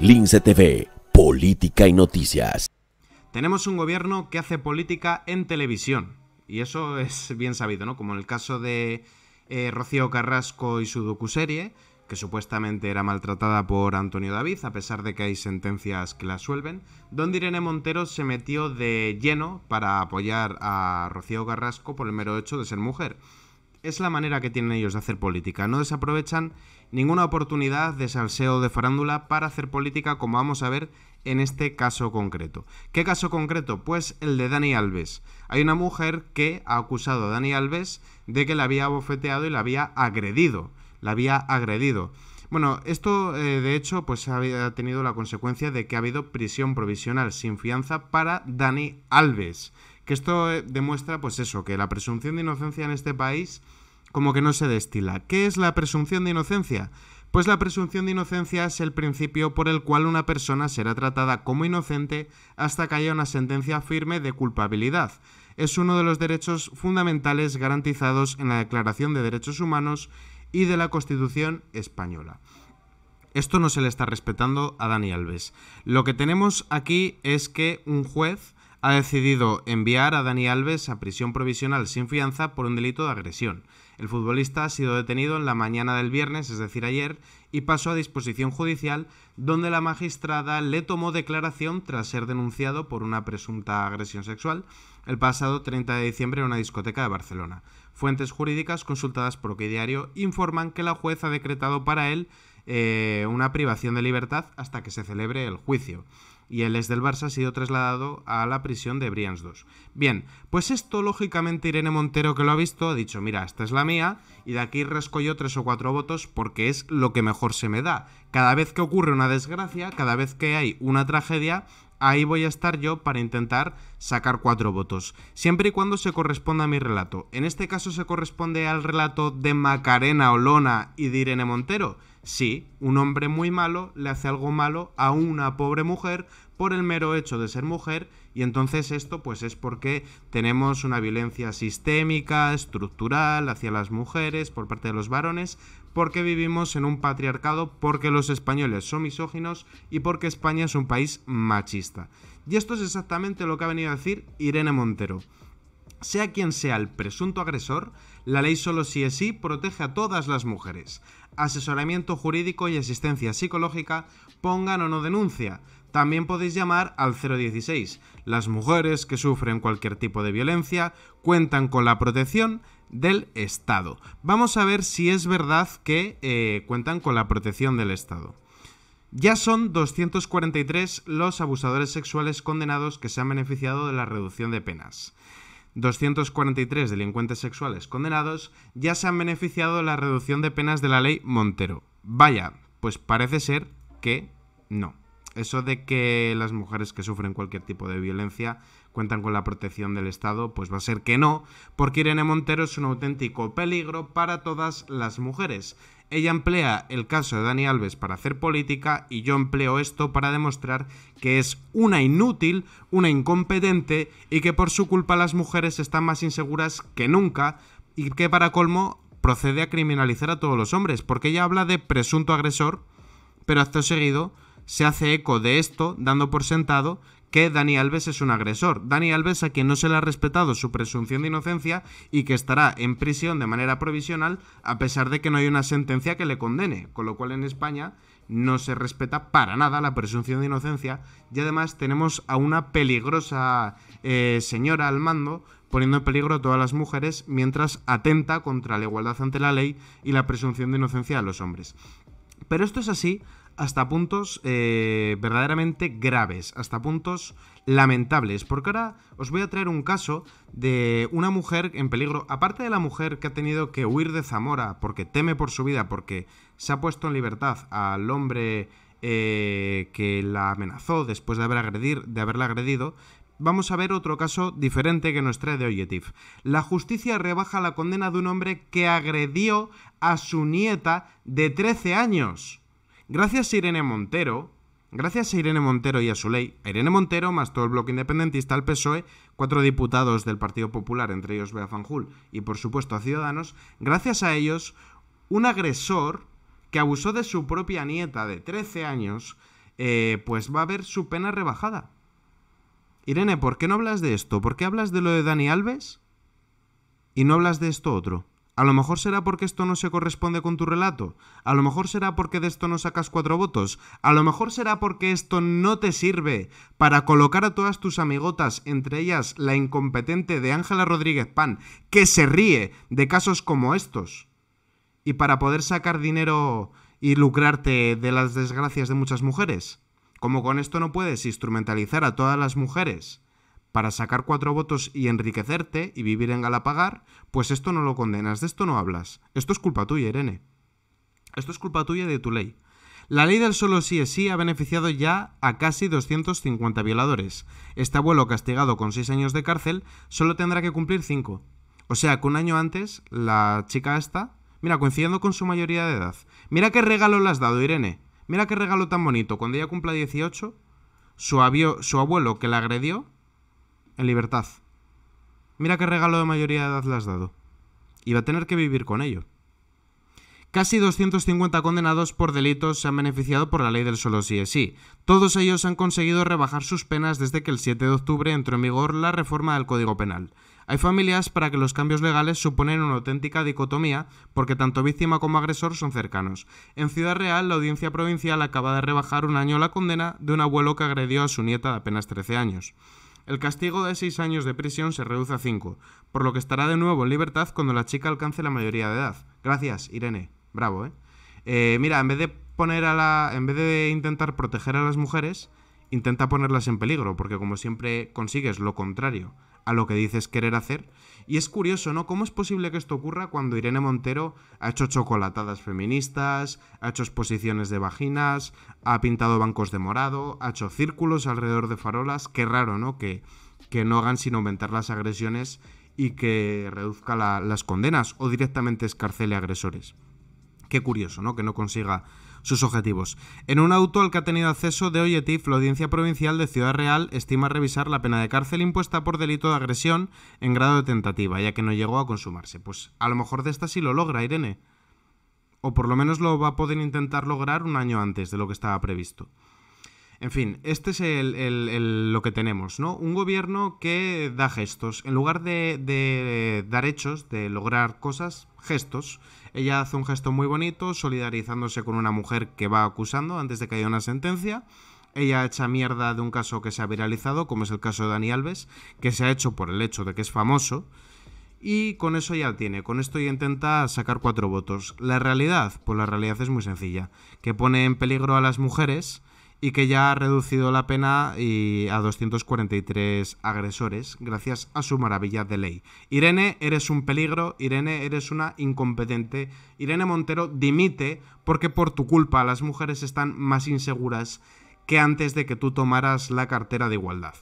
Lince TV, Política y Noticias. Tenemos un gobierno que hace política en televisión. Y eso es bien sabido, ¿no? Como en el caso de eh, Rocío Carrasco y su docuserie, que supuestamente era maltratada por Antonio David, a pesar de que hay sentencias que la suelven, donde Irene Montero se metió de lleno para apoyar a Rocío Carrasco por el mero hecho de ser mujer. Es la manera que tienen ellos de hacer política. No desaprovechan ninguna oportunidad de salseo de farándula para hacer política, como vamos a ver en este caso concreto. ¿Qué caso concreto? Pues el de Dani Alves. Hay una mujer que ha acusado a Dani Alves de que la había bofeteado y la había agredido. La había agredido. Bueno, esto eh, de hecho pues ha tenido la consecuencia de que ha habido prisión provisional sin fianza para Dani Alves, que esto eh, demuestra, pues eso, que la presunción de inocencia en este país como que no se destila. ¿Qué es la presunción de inocencia? Pues la presunción de inocencia es el principio por el cual una persona será tratada como inocente hasta que haya una sentencia firme de culpabilidad. Es uno de los derechos fundamentales garantizados en la Declaración de Derechos Humanos y de la Constitución española. Esto no se le está respetando a Dani Alves. Lo que tenemos aquí es que un juez ha decidido enviar a Dani Alves a prisión provisional sin fianza por un delito de agresión. El futbolista ha sido detenido en la mañana del viernes, es decir, ayer, y pasó a disposición judicial, donde la magistrada le tomó declaración tras ser denunciado por una presunta agresión sexual el pasado 30 de diciembre en una discoteca de Barcelona. Fuentes jurídicas consultadas por OK Diario informan que la juez ha decretado para él eh, una privación de libertad hasta que se celebre el juicio y el es del Barça ha sido trasladado a la prisión de Brians 2. Bien, pues esto lógicamente Irene Montero que lo ha visto ha dicho, mira, esta es la mía y de aquí rasco yo tres o cuatro votos porque es lo que mejor se me da. Cada vez que ocurre una desgracia, cada vez que hay una tragedia, ahí voy a estar yo para intentar sacar cuatro votos, siempre y cuando se corresponda a mi relato. En este caso se corresponde al relato de Macarena Olona y de Irene Montero. Sí, un hombre muy malo le hace algo malo a una pobre mujer por el mero hecho de ser mujer y entonces esto pues es porque tenemos una violencia sistémica, estructural hacia las mujeres por parte de los varones, porque vivimos en un patriarcado, porque los españoles son misóginos y porque España es un país machista. Y esto es exactamente lo que ha venido a decir Irene Montero. Sea quien sea el presunto agresor, la ley solo si es sí protege a todas las mujeres. Asesoramiento jurídico y asistencia psicológica, pongan o no denuncia. También podéis llamar al 016. Las mujeres que sufren cualquier tipo de violencia cuentan con la protección del Estado. Vamos a ver si es verdad que eh, cuentan con la protección del Estado. Ya son 243 los abusadores sexuales condenados que se han beneficiado de la reducción de penas. 243 delincuentes sexuales condenados ya se han beneficiado de la reducción de penas de la ley Montero. Vaya, pues parece ser que no. Eso de que las mujeres que sufren cualquier tipo de violencia cuentan con la protección del Estado, pues va a ser que no, porque Irene Montero es un auténtico peligro para todas las mujeres. Ella emplea el caso de Dani Alves para hacer política y yo empleo esto para demostrar que es una inútil, una incompetente y que por su culpa las mujeres están más inseguras que nunca y que para colmo procede a criminalizar a todos los hombres, porque ella habla de presunto agresor, pero hasta seguido se hace eco de esto, dando por sentado que Dani Alves es un agresor. Dani Alves a quien no se le ha respetado su presunción de inocencia y que estará en prisión de manera provisional a pesar de que no hay una sentencia que le condene, con lo cual en España no se respeta para nada la presunción de inocencia y además tenemos a una peligrosa eh, señora al mando poniendo en peligro a todas las mujeres mientras atenta contra la igualdad ante la ley y la presunción de inocencia de los hombres. Pero esto es así hasta puntos eh, verdaderamente graves, hasta puntos lamentables. Porque ahora os voy a traer un caso de una mujer en peligro, aparte de la mujer que ha tenido que huir de Zamora porque teme por su vida, porque se ha puesto en libertad al hombre eh, que la amenazó después de, haber agredir, de haberla agredido, vamos a ver otro caso diferente que nos trae de Oyetif. La justicia rebaja la condena de un hombre que agredió a su nieta de 13 años. Gracias a Irene Montero, gracias a Irene Montero y a su ley, a Irene Montero más todo el bloque independentista, al PSOE, cuatro diputados del Partido Popular, entre ellos Bea Fanjul, y por supuesto a Ciudadanos, gracias a ellos, un agresor que abusó de su propia nieta de 13 años, eh, pues va a ver su pena rebajada. Irene, ¿por qué no hablas de esto? ¿Por qué hablas de lo de Dani Alves? Y no hablas de esto otro. A lo mejor será porque esto no se corresponde con tu relato. A lo mejor será porque de esto no sacas cuatro votos. A lo mejor será porque esto no te sirve para colocar a todas tus amigotas, entre ellas la incompetente de Ángela Rodríguez Pan, que se ríe de casos como estos. Y para poder sacar dinero y lucrarte de las desgracias de muchas mujeres. Como con esto no puedes instrumentalizar a todas las mujeres para sacar cuatro votos y enriquecerte y vivir en Galapagar, pues esto no lo condenas, de esto no hablas. Esto es culpa tuya, Irene. Esto es culpa tuya de tu ley. La ley del solo sí es sí ha beneficiado ya a casi 250 violadores. Este abuelo castigado con seis años de cárcel solo tendrá que cumplir cinco. O sea que un año antes, la chica esta, mira, coincidiendo con su mayoría de edad, mira qué regalo le has dado, Irene. Mira qué regalo tan bonito. Cuando ella cumpla 18, su, su abuelo que la agredió en libertad. Mira qué regalo de mayoría de edad le has dado. Y va a tener que vivir con ello. Casi 250 condenados por delitos se han beneficiado por la ley del solo sí es sí. Todos ellos han conseguido rebajar sus penas desde que el 7 de octubre entró en vigor la reforma del Código Penal. Hay familias para que los cambios legales suponen una auténtica dicotomía porque tanto víctima como agresor son cercanos. En Ciudad Real, la audiencia provincial acaba de rebajar un año la condena de un abuelo que agredió a su nieta de apenas 13 años. El castigo de seis años de prisión se reduce a cinco, por lo que estará de nuevo en libertad cuando la chica alcance la mayoría de edad. Gracias, Irene. Bravo, ¿eh? eh mira, en vez de poner a la. En vez de intentar proteger a las mujeres, intenta ponerlas en peligro, porque como siempre consigues lo contrario a lo que dices querer hacer. Y es curioso, ¿no? ¿Cómo es posible que esto ocurra cuando Irene Montero ha hecho chocolatadas feministas, ha hecho exposiciones de vaginas, ha pintado bancos de morado, ha hecho círculos alrededor de farolas? Qué raro, ¿no? Que, no hagan sino aumentar las agresiones y que reduzca las condenas o directamente escarcele agresores. Qué curioso, ¿no? Que no consiga sus objetivos. En un auto al que ha tenido acceso de Oyetif, la Audiencia Provincial de Ciudad Real estima revisar la pena de cárcel impuesta por delito de agresión en grado de tentativa, ya que no llegó a consumarse. Pues a lo mejor de esta sí lo logra, Irene. O por lo menos lo va a poder intentar lograr un año antes de lo que estaba previsto. En fin, este es el, lo que tenemos, ¿no? Un gobierno que da gestos. En lugar de, de, dar hechos, de lograr cosas, gestos. Ella hace un gesto muy bonito, solidarizándose con una mujer que va acusando antes de que haya una sentencia. Ella echa mierda de un caso que se ha viralizado, como es el caso de Dani Alves, que se ha hecho por el hecho de que es famoso. Y con eso ya tiene, con esto ya intenta sacar cuatro votos. La realidad, pues la realidad es muy sencilla, que pone en peligro a las mujeres y que ya ha reducido la pena y a 243 agresores gracias a su maravilla de ley. Irene, eres un peligro, Irene, eres una incompetente, Irene Montero, dimite porque por tu culpa las mujeres están más inseguras que antes de que tú tomaras la cartera de igualdad.